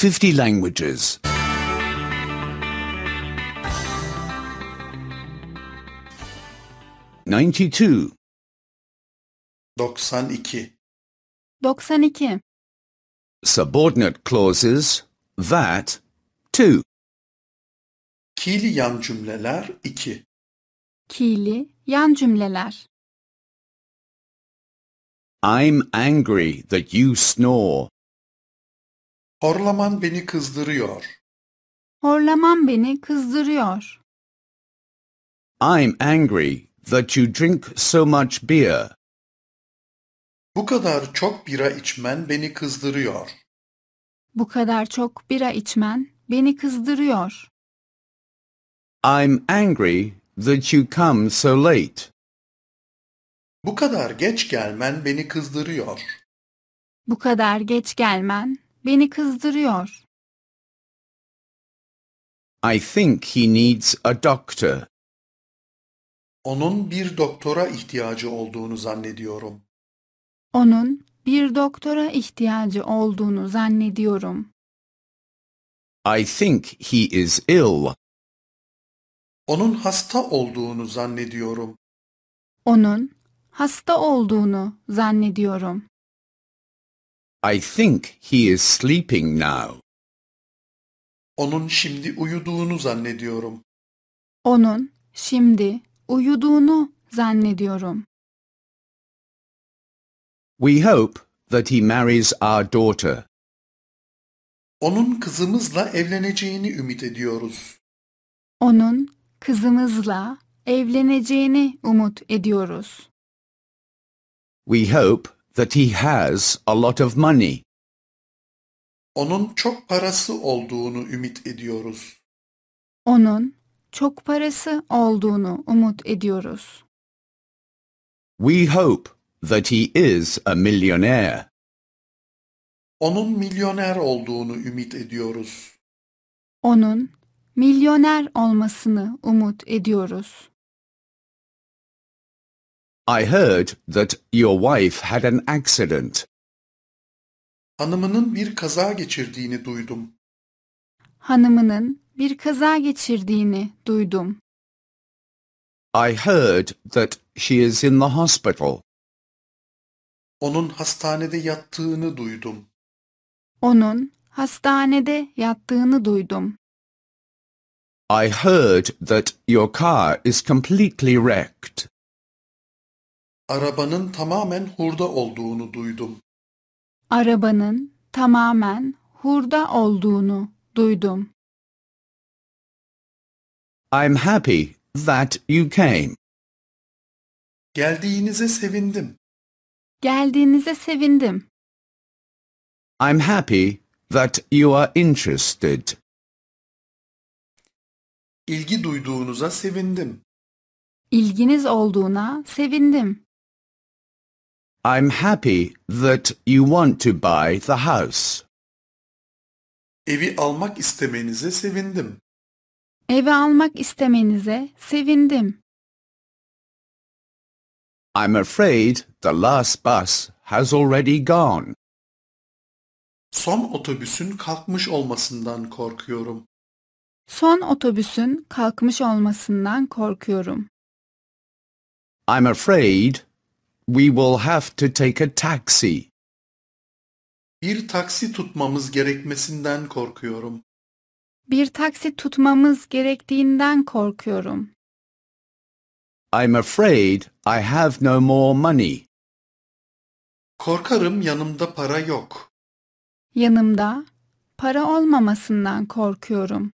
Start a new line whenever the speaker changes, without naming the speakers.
50 languages. Ninety-two. 92
92
Subordinate clauses that two. Kili yan cümleler 2
Kili yan cümleler
I'm angry that you snore. Horlaman beni kızdırıyor.
Horlaman beni kızdırıyor.
I'm angry that you drink so much beer.
Bu kadar çok bira içmen beni kızdırıyor.
Bu kadar çok bira içmen beni kızdırıyor.
I'm angry that you come so late.
Bu kadar geç
gelmen beni kızdırıyor.
Bu kadar geç gelmen Beni kızdırıyor.
I think he needs a doctor.
Onun bir doktora ihtiyacı olduğunu zannediyorum.
Onun bir doktora ihtiyacı olduğunu zannediyorum.
I think he is ill. Onun
hasta olduğunu zannediyorum.
Onun hasta olduğunu zannediyorum.
I
think he is sleeping now.
Onun şimdi uyuduğunu zannediyorum.
Onun şimdi uyuduğunu zannediyorum.
We hope that he marries our daughter.
Onun kızımızla evleneceğini ümit ediyoruz. Onun
kızımızla evleneceğini umut ediyoruz.
We hope that he has a lot of money. Onun çok parası
olduğunu ümit ediyoruz.
Onun çok parası olduğunu umut ediyoruz.
We hope that he is a millionaire.
Onun milyoner olduğunu
ümit ediyoruz.
Onun milyoner olmasını umut
ediyoruz.
I heard that your wife had an accident.
Hanımının bir kaza geçirdiğini
duydum.
Hanımının bir kaza geçirdiğini duydum.
I heard that she is in the hospital.
Onun hastanede yattığını duydum.
Onun hastanede yattığını duydum.
I heard that your car is completely wrecked.
Arabanın tamamen hurda olduğunu duydum.
Arabanın tamamen hurda olduğunu duydum.
I'm happy that you came.
Geldiğinize sevindim.
Geldiğinize sevindim.
I'm happy that you are interested. İlgi duyduğunuza sevindim.
İlginiz olduğuna sevindim.
I'm happy that you want to buy the house. Evi almak istemenize sevindim.
Evi almak istemenize sevindim.
I'm afraid the last bus has already gone. Son otobüsün kalkmış
olmasından korkuyorum.
Son otobüsün kalkmış olmasından korkuyorum.
I'm afraid We will have to take a taxi.
Bir taksi tutmamız gerekmesinden korkuyorum.
Bir taksi tutmamız gerektiğinden korkuyorum.
I'm afraid I have no more money. Korkarım yanımda para yok.
Yanımda para olmamasından korkuyorum.